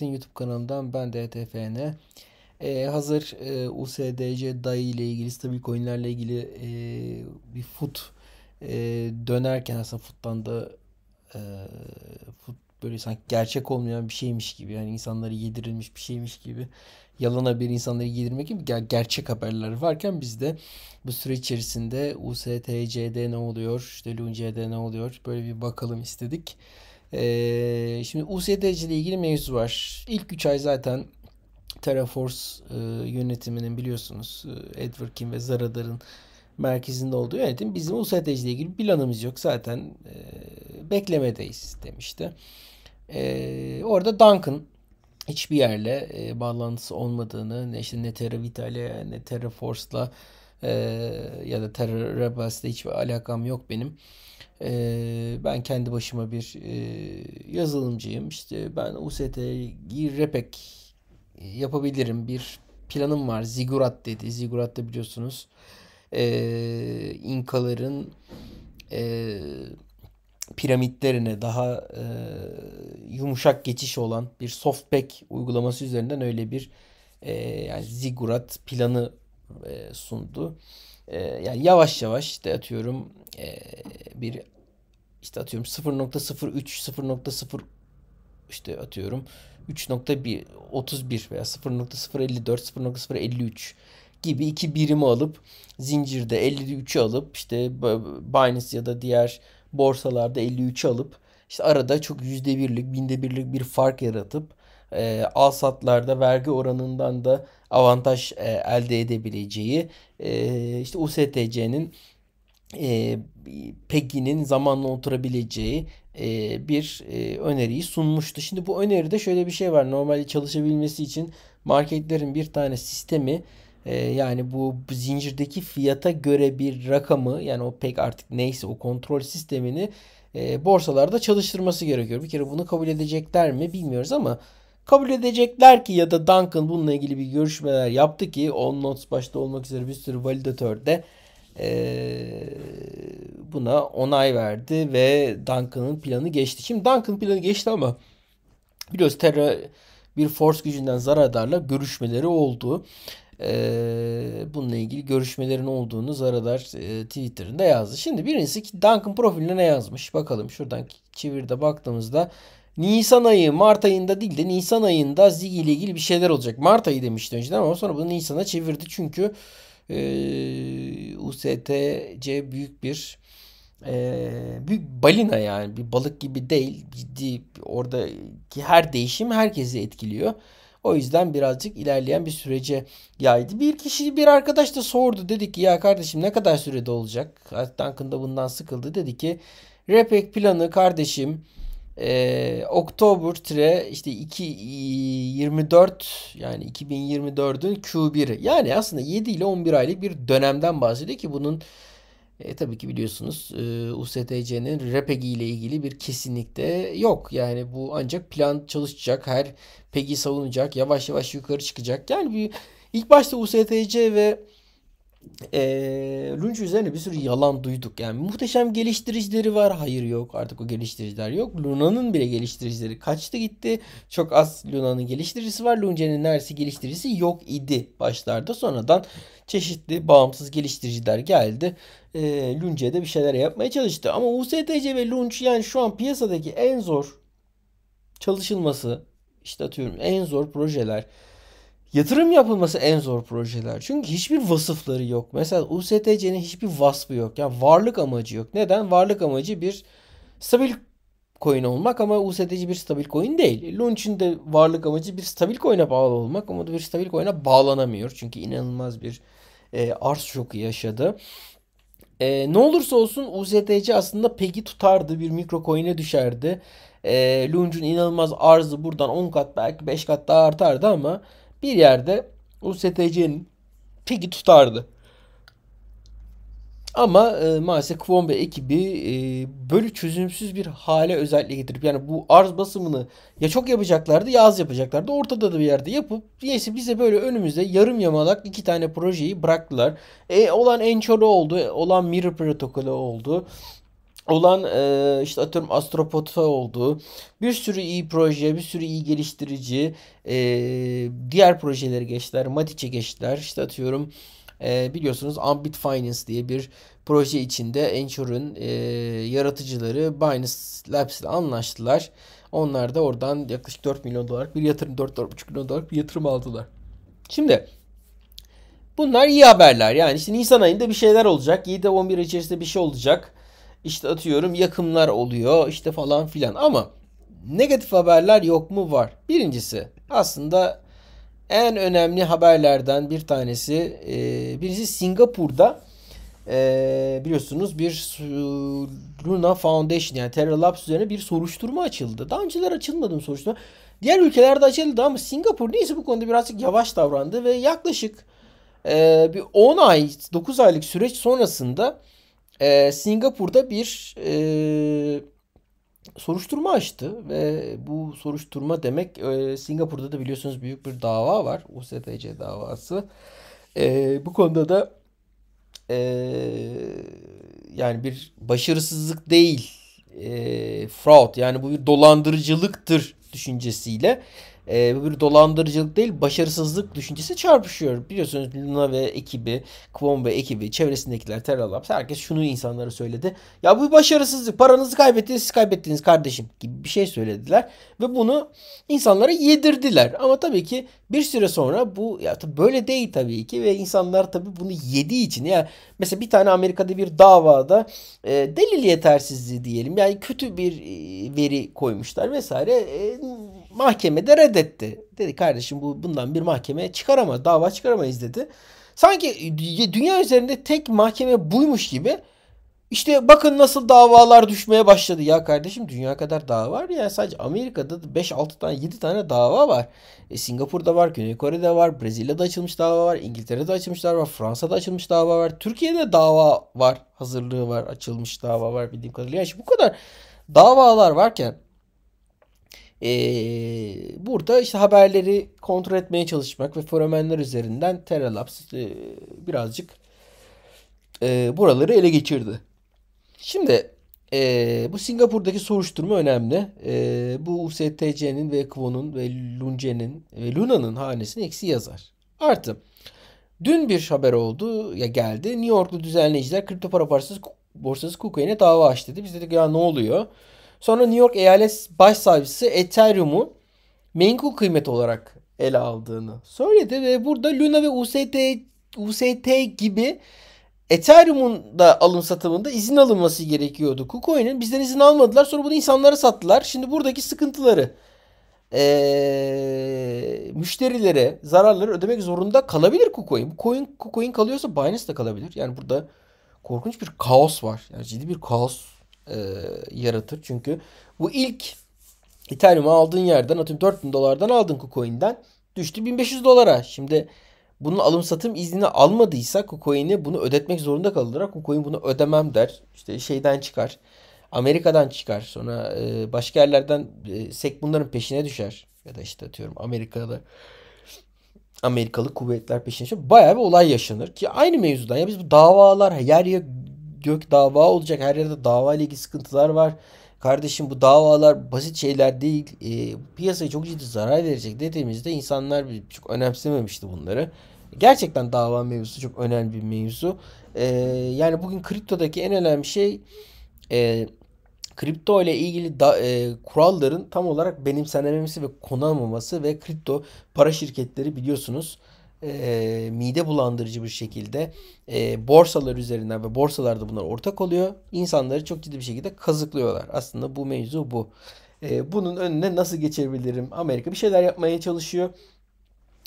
Sohbet'in YouTube kanalından ben DTFN. E ee, hazır e, USDC DAI ile ilgili stabil coinlerle ilgili e, bir FUT e, dönerken aslında FUT'tan da e, FUT böyle sanki gerçek olmayan bir şeymiş gibi yani insanları yedirilmiş bir şeymiş gibi yalana bir insanları yedirmek gibi ger- gerçek haberler varken bizde bu süre içerisinde USTC'de ne oluyor işte LUNC'de ne oluyor böyle bir bakalım istedik. Ee, şimdi USDC ile ilgili mevzu var. İlk 3 ay zaten TerraForce e, yönetiminin biliyorsunuz e, Edward Kim ve Zaradar'ın merkezinde olduğu yönetim bizim USDC ile ilgili planımız yok zaten e, beklemedeyiz demişti. E, orada Duncan hiçbir yerle e, bağlantısı olmadığını ne işte ne Terra ile ne TerraForce'la e, ya da teröre basla hiçbir alakam yok benim. E, ben kendi başıma bir e, yazılımcıyım. İşte ben UST'yi repek e, yapabilirim. Bir planım var. Zigurat dedi. Zigurat da biliyorsunuz e, İnkaların e, piramitlerine daha e, yumuşak geçiş olan bir softback uygulaması üzerinden öyle bir e, yani zigurat planı e, sundu. E, yani yavaş yavaş işte atıyorum e, bir işte atıyorum 0.03 0.0 işte atıyorum 3.1 31 veya 0.054 0.053 gibi iki birimi alıp zincirde 53'ü alıp işte Binance ya da diğer borsalarda 53'ü alıp işte arada çok yüzde birlik binde birlik bir fark yaratıp e, al satlarda vergi oranından da avantaj e, elde edebileceği e, işte USTC'nin e, zamanla oturabileceği e, bir e, öneriyi sunmuştu. Şimdi bu öneride şöyle bir şey var. Normalde çalışabilmesi için marketlerin bir tane sistemi yani bu zincirdeki fiyata göre bir rakamı yani o pek artık neyse o kontrol sistemini borsalarda çalıştırması gerekiyor. Bir kere bunu kabul edecekler mi bilmiyoruz ama kabul edecekler ki ya da Duncan bununla ilgili bir görüşmeler yaptı ki on notes başta olmak üzere bir sürü validatör de e, buna onay verdi ve Duncan'ın planı geçti. Şimdi Duncan planı geçti ama biliyoruz Terra bir force gücünden Zaradar'la görüşmeleri oldu. Ee, bununla ilgili görüşmelerin olduğunu Zaradar e, Twitter'ında yazdı. Şimdi birincisi ki Duncan profiline ne yazmış? Bakalım şuradan çevirde baktığımızda Nisan ayı, Mart ayında değil de Nisan ayında Zig ile ilgili bir şeyler olacak. Mart ayı demişti önceden ama sonra bunu Nisan'a çevirdi. Çünkü e, USTC büyük bir e, bir balina yani bir balık gibi değil. Ciddi oradaki her değişim herkesi etkiliyor. O yüzden birazcık ilerleyen bir sürece yaydı. Bir kişi bir arkadaş da sordu. Dedi ki ya kardeşim ne kadar sürede olacak? Duncan da bundan sıkıldı. Dedi ki Repek planı kardeşim e, Oktober tire işte 2 24 yani 2024'ün Q1'i. Yani aslında 7 ile 11 aylık bir dönemden bahsediyor ki bunun e, tabii ki biliyorsunuz e, USTC'nin REPEGI ile ilgili bir kesinlikte yok. Yani bu ancak plan çalışacak, her PEGI savunacak, yavaş yavaş yukarı çıkacak. Yani bir, ilk başta USTC ve e, Lunch üzerine bir sürü yalan duyduk. Yani muhteşem geliştiricileri var. Hayır yok artık o geliştiriciler yok. Luna'nın bile geliştiricileri kaçtı gitti. Çok az Luna'nın geliştiricisi var. Lunce'nin neresi geliştiricisi yok idi başlarda. Sonradan çeşitli bağımsız geliştiriciler geldi. E, Lunce'de bir şeyler yapmaya çalıştı. Ama USTC ve Lunch yani şu an piyasadaki en zor çalışılması işte atıyorum en zor projeler Yatırım yapılması en zor projeler. Çünkü hiçbir vasıfları yok. Mesela USTC'nin hiçbir vasfı yok. Yani varlık amacı yok. Neden? Varlık amacı bir stabil coin olmak ama USTC bir stabil coin değil. Launch'un de varlık amacı bir stabil coin'e bağlı olmak ama da bir stabil coin'e bağlanamıyor. Çünkü inanılmaz bir e, arz şoku yaşadı. E, ne olursa olsun USTC aslında peki tutardı. Bir mikro coin'e düşerdi. E, Launch'un inanılmaz arzı buradan 10 kat belki 5 kat daha artardı ama bir yerde USTC'nin peki tutardı. Ama e, maalesef Kwombe ekibi e, böyle çözümsüz bir hale özellikle getirip yani bu arz basımını ya çok yapacaklardı ya az yapacaklardı. Ortada da bir yerde yapıp neyse bize böyle önümüzde yarım yamalak iki tane projeyi bıraktılar. E, olan Enchoro oldu, olan Mirror protokolü oldu olan e, işte atıyorum astropota oldu. Bir sürü iyi proje, bir sürü iyi geliştirici e, diğer projeleri geçtiler. matice geçtiler. İşte atıyorum e, biliyorsunuz Ambit Finance diye bir proje içinde Ensure'ın e, yaratıcıları Binance Labs ile anlaştılar. Onlar da oradan yaklaşık 4 milyon dolar bir yatırım 4-4,5 milyon dolar bir yatırım aldılar. Şimdi bunlar iyi haberler. Yani işte Nisan ayında bir şeyler olacak. 7-11 içerisinde bir şey olacak işte atıyorum yakımlar oluyor işte falan filan ama negatif haberler yok mu var. Birincisi aslında en önemli haberlerden bir tanesi e, birisi Singapur'da e, biliyorsunuz bir Luna Foundation yani Terra Labs üzerine bir soruşturma açıldı. Daha önceler açılmadı mı soruşturma? Diğer ülkelerde açıldı ama Singapur neyse bu konuda birazcık yavaş davrandı ve yaklaşık e, bir 10 ay 9 aylık süreç sonrasında e, Singapur'da bir e, soruşturma açtı ve bu soruşturma demek e, Singapur'da da biliyorsunuz büyük bir dava var. USTC davası. E, bu konuda da e, yani bir başarısızlık değil e, fraud yani bu bir dolandırıcılıktır düşüncesiyle e, ee, bu bir dolandırıcılık değil başarısızlık düşüncesi çarpışıyor. Biliyorsunuz Luna ve ekibi, Kwon ve ekibi, çevresindekiler, Terra Labs herkes şunu insanlara söyledi. Ya bu başarısızlık paranızı kaybettiniz siz kaybettiniz kardeşim gibi bir şey söylediler. Ve bunu insanlara yedirdiler. Ama tabii ki bir süre sonra bu ya tabii böyle değil tabii ki ve insanlar tabii bunu yediği için ya mesela bir tane Amerika'da bir davada e, delil yetersizliği diyelim yani kötü bir e, veri koymuşlar vesaire e, mahkemede reddetti. Dedi kardeşim bu bundan bir mahkeme çıkaramaz, dava çıkaramayız dedi. Sanki dünya üzerinde tek mahkeme buymuş gibi işte bakın nasıl davalar düşmeye başladı ya kardeşim dünya kadar dava var ya sadece Amerika'da 5-6 tane 7 tane dava var. E, Singapur'da var, Güney Kore'de var, Brezilya'da açılmış dava var, İngiltere'de açılmış dava var, Fransa'da açılmış dava var. Türkiye'de dava var, hazırlığı var, açılmış dava var bildiğim kadarıyla. Yani bu kadar davalar varken ee, burada işte haberleri kontrol etmeye çalışmak ve fenomenler üzerinden Terra e, birazcık e, buraları ele geçirdi. Şimdi e, bu Singapur'daki soruşturma önemli. E, bu USTC'nin ve Kwon'un ve Lunce'nin ve Luna'nın hanesini eksi yazar. Artı dün bir haber oldu ya geldi. New Yorklu düzenleyiciler kripto para borsası, borsası KuCoin'e dava açtı dedi. Biz dedik ya ne oluyor? Sonra New York Eyalet Başsavcısı Ethereum'u menkul kıymet olarak ele aldığını söyledi ve burada Luna ve UST UST gibi Ethereum'un da alım satımında izin alınması gerekiyordu. KuCoin'in bizden izin almadılar. Sonra bunu insanlara sattılar. Şimdi buradaki sıkıntıları ee, müşterilere zararları ödemek zorunda kalabilir KuCoin. Coin, KuCoin kalıyorsa Binance de kalabilir. Yani burada korkunç bir kaos var. Yani ciddi bir kaos e, yaratır. Çünkü bu ilk Ethereum'u aldığın yerden atıyorum 4000 dolardan aldın KuCoin'den düştü 1500 dolara. Şimdi bunun alım satım iznini almadıysa KuCoin'i bunu ödetmek zorunda kalır. KuCoin bunu ödemem der. İşte şeyden çıkar. Amerika'dan çıkar. Sonra e, başka yerlerden e, sek bunların peşine düşer. Ya da işte atıyorum Amerika'da Amerikalı kuvvetler peşine düşer. Bayağı bir olay yaşanır. Ki aynı mevzudan ya biz bu davalar yer yer gök dava olacak. Her yerde dava ile ilgili sıkıntılar var. Kardeşim bu davalar basit şeyler değil. E, piyasaya çok ciddi zarar verecek dediğimizde insanlar çok önemsememişti bunları. Gerçekten dava mevzusu çok önemli bir mevzu. E, yani bugün kriptodaki en önemli şey e, kripto ile ilgili da, e, kuralların tam olarak benimsenememesi ve konulmaması ve kripto para şirketleri biliyorsunuz e, mide bulandırıcı bir şekilde e, borsalar üzerinden ve borsalarda bunlar ortak oluyor. İnsanları çok ciddi bir şekilde kazıklıyorlar. Aslında bu mevzu bu. E, bunun önüne nasıl geçebilirim? Amerika bir şeyler yapmaya çalışıyor.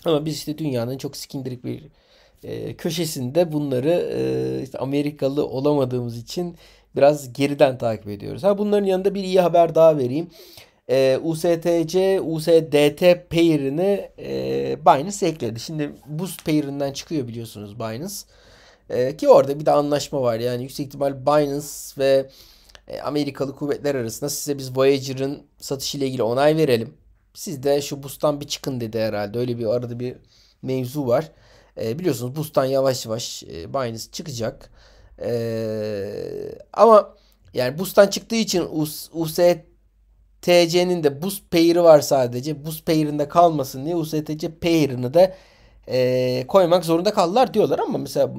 Ama biz işte dünyanın çok skindirik bir e, köşesinde bunları e, işte Amerikalı olamadığımız için biraz geriden takip ediyoruz. Ha bunların yanında bir iyi haber daha vereyim e, ee, USTC, USDT pairini e, Binance ekledi. Şimdi Boost pairinden çıkıyor biliyorsunuz Binance. E, ki orada bir de anlaşma var. Yani yüksek ihtimal Binance ve e, Amerikalı kuvvetler arasında size biz Voyager'ın ile ilgili onay verelim. Siz de şu Boost'tan bir çıkın dedi herhalde. Öyle bir arada bir mevzu var. E, biliyorsunuz Boost'tan yavaş yavaş e, Binance çıkacak. E, ama yani Boost'tan çıktığı için US, USDT TC'nin de buz peyri var sadece. Buz peyrinde kalmasın diye USTC peyrini de e, koymak zorunda kaldılar diyorlar ama mesela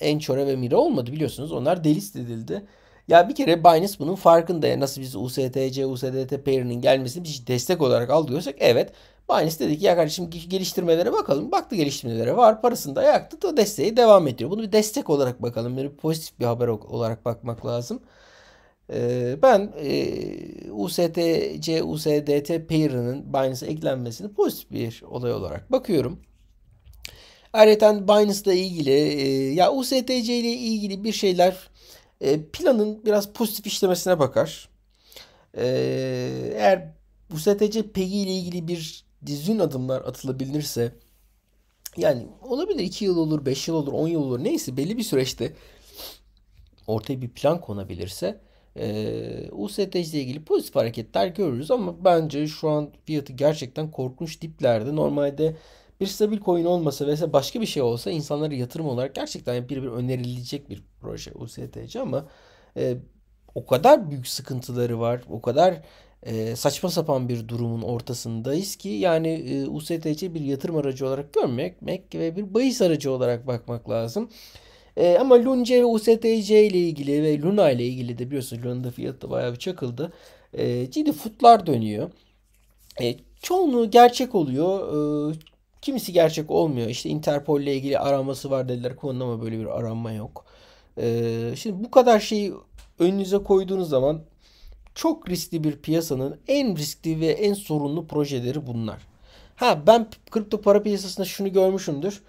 Enchore ve Mira olmadı biliyorsunuz. Onlar delist edildi. Ya bir kere Binance bunun farkında. nasıl biz USTC, USDT pair'inin gelmesini bir destek olarak alıyorsak evet. Binance dedi ki ya kardeşim geliştirmelere bakalım. Baktı geliştirmelere var parasını da yaktı da desteği devam ediyor. Bunu bir destek olarak bakalım. Bir pozitif bir haber olarak bakmak lazım. Ee, ben e, USTC, USDT pair'ının Binance'a eklenmesini pozitif bir olay olarak bakıyorum. Ayrıca Binance'la ilgili e, ya USTC ile ilgili bir şeyler e, planın biraz pozitif işlemesine bakar. E, eğer USTC PEGI ile ilgili bir düzgün adımlar atılabilirse yani olabilir 2 yıl olur, 5 yıl olur, 10 yıl olur neyse belli bir süreçte ortaya bir plan konabilirse e, ile ilgili pozitif hareketler görürüz ama bence şu an fiyatı gerçekten korkunç diplerde. Normalde bir stabil coin olmasa veya başka bir şey olsa insanlara yatırım olarak gerçekten bir bir önerilecek bir proje USTC ama e, o kadar büyük sıkıntıları var. O kadar e, saçma sapan bir durumun ortasındayız ki yani e, USTC bir yatırım aracı olarak görmek ve bir bahis aracı olarak bakmak lazım. E, ama Lunce ve USTC ile ilgili ve Luna ile ilgili de biliyorsunuz Luna'nın fiyatı bayağı bir çakıldı. E, ciddi futlar dönüyor. E, ee, çoğunluğu gerçek oluyor. E, kimisi gerçek olmuyor. İşte Interpol ile ilgili araması var dediler. Konuda böyle bir aranma yok. E, şimdi bu kadar şeyi önünüze koyduğunuz zaman çok riskli bir piyasanın en riskli ve en sorunlu projeleri bunlar. Ha ben kripto para piyasasında şunu görmüşümdür.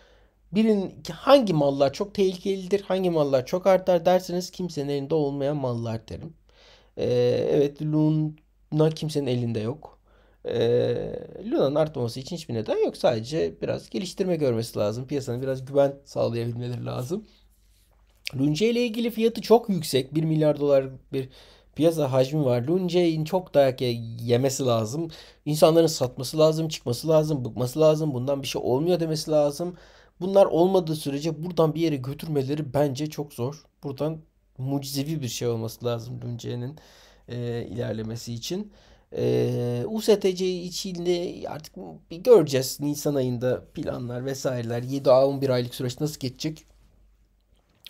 Birinin hangi mallar çok tehlikelidir, hangi mallar çok artar derseniz kimsenin elinde olmayan mallar derim. Ee, evet Luna kimsenin elinde yok. Ee, Luna'nın artması için hiçbir neden yok. Sadece biraz geliştirme görmesi lazım. Piyasanın biraz güven sağlayabilmeleri lazım. Lunce ile ilgili fiyatı çok yüksek. 1 milyar dolar bir piyasa hacmi var. Lunce'in çok dayak yemesi lazım. İnsanların satması lazım, çıkması lazım, bıkması lazım. Bundan bir şey olmuyor demesi lazım. Bunlar olmadığı sürece buradan bir yere götürmeleri bence çok zor. Buradan mucizevi bir şey olması lazım Dünce'nin e, ilerlemesi için. E, USTC içinde artık bir göreceğiz Nisan ayında planlar vesaireler 7-11 aylık süreç nasıl geçecek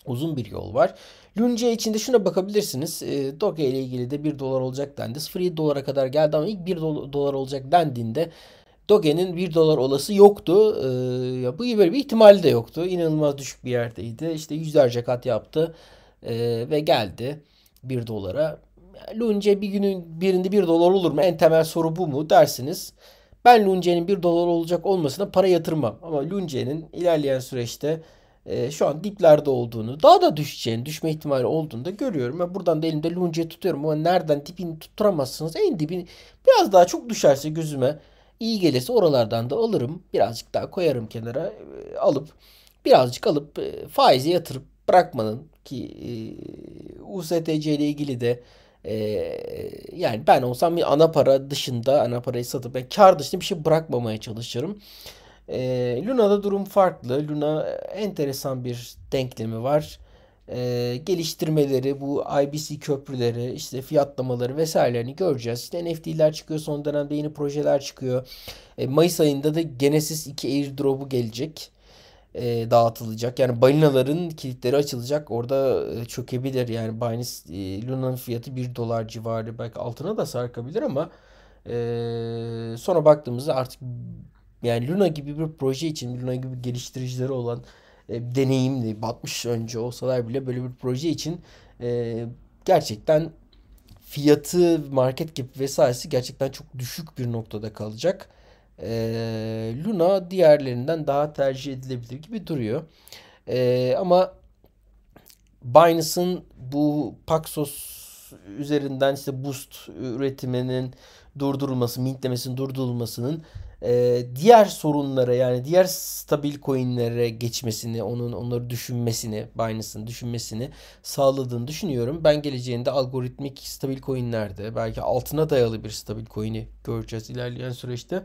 uzun bir yol var. Lunce içinde şuna bakabilirsiniz. E, Doge ile ilgili de 1 dolar olacak dendi. 0.7 dolara kadar geldi ama ilk 1 dolar olacak dendiğinde Doge'nin 1 dolar olası yoktu. Ee, ya bu gibi bir ihtimali de yoktu. İnanılmaz düşük bir yerdeydi. İşte yüzlerce kat yaptı ee, ve geldi 1 dolara. Lunce bir günün birinde 1 dolar olur mu? En temel soru bu mu dersiniz. Ben Lunce'nin 1 dolar olacak olmasına para yatırmam. Ama Lunce'nin ilerleyen süreçte e, şu an diplerde olduğunu, daha da düşeceğini, düşme ihtimali olduğunu da görüyorum. Ben buradan da elimde Lunce'yi tutuyorum ama nereden dipini tutturamazsınız. En dibini biraz daha çok düşerse gözüme iyi gelirse oralardan da alırım. Birazcık daha koyarım kenara e, alıp birazcık alıp e, faize yatırıp bırakmanın ki e, USTC ile ilgili de e, yani ben olsam bir ana para dışında ana parayı satıp ben kar dışında bir şey bırakmamaya çalışırım. E, Luna'da durum farklı. Luna enteresan bir denklemi var e, geliştirmeleri, bu IBC köprüleri, işte fiyatlamaları vesairelerini hani göreceğiz. İşte NFT'ler çıkıyor, son dönemde yeni projeler çıkıyor. E, Mayıs ayında da Genesis 2 airdrop'u gelecek. E, dağıtılacak. Yani balinaların kilitleri açılacak. Orada e, çökebilir. Yani Binance e, Luna'nın fiyatı 1 dolar civarı. Belki altına da sarkabilir ama e, sonra baktığımızda artık yani Luna gibi bir proje için Luna gibi geliştiricileri olan e, deneyimli. Batmış önce olsalar bile böyle bir proje için e, gerçekten fiyatı, market gibi vesairesi gerçekten çok düşük bir noktada kalacak. E, Luna diğerlerinden daha tercih edilebilir gibi duruyor. E, ama Binance'ın bu Paxos üzerinden işte Boost üretiminin durdurulması, mintlemesinin durdurulmasının e, diğer sorunlara yani diğer stabil coinlere geçmesini, onun onları düşünmesini, Binance'ın düşünmesini sağladığını düşünüyorum. Ben geleceğinde algoritmik stabil coinlerde belki altına dayalı bir stabil coin'i göreceğiz ilerleyen süreçte.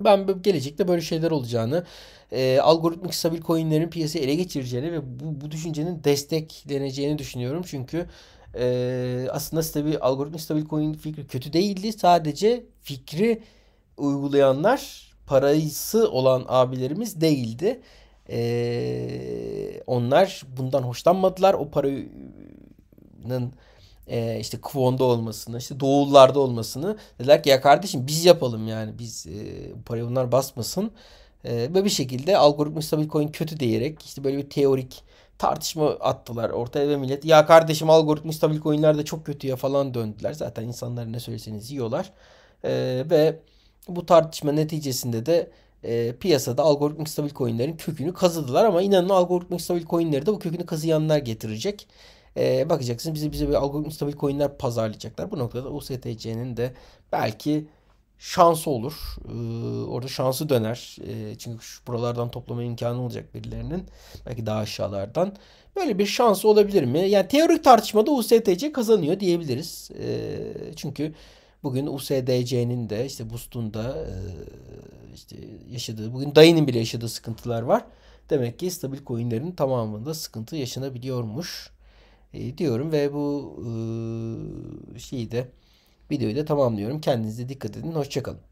Ben gelecekte böyle şeyler olacağını, e, algoritmik stabil coinlerin piyasayı ele geçireceğini ve bu, bu düşüncenin destekleneceğini düşünüyorum. Çünkü e, aslında stabil, algoritmik stabil coin fikri kötü değildi. Sadece fikri uygulayanlar parası olan abilerimiz değildi. Ee, onlar bundan hoşlanmadılar. O paranın e, işte Kuvon'da olmasını, işte Doğullarda olmasını dediler ki ya kardeşim biz yapalım yani biz e, bu parayı onlar basmasın. E, ve bir şekilde algoritmik stabil coin kötü diyerek işte böyle bir teorik tartışma attılar ortaya ve millet ya kardeşim algoritmik stabil coinler de çok kötü ya falan döndüler. Zaten insanlar ne söyleseniz yiyorlar. E, ve bu tartışma neticesinde de e, piyasada algoritmik stabil coinlerin kökünü kazıdılar ama inanın algoritmik stabil coinleri de bu kökünü kazıyanlar getirecek. E, bakacaksınız bize bize bir algoritmik stabil coinler pazarlayacaklar. Bu noktada USTC'nin de belki şansı olur. Ee, orada şansı döner. Ee, çünkü şu buralardan toplama imkanı olacak birilerinin. Belki daha aşağılardan. Böyle bir şansı olabilir mi? Yani teorik tartışmada USTC kazanıyor diyebiliriz. Ee, çünkü Bugün USDC'nin de işte BUST'un da e, işte yaşadığı, bugün DAI'nin bile yaşadığı sıkıntılar var. Demek ki stabil coinlerin tamamında sıkıntı yaşanabiliyormuş e, diyorum ve bu e, şeyi de videoyu da tamamlıyorum. Kendinize dikkat edin. Hoşçakalın.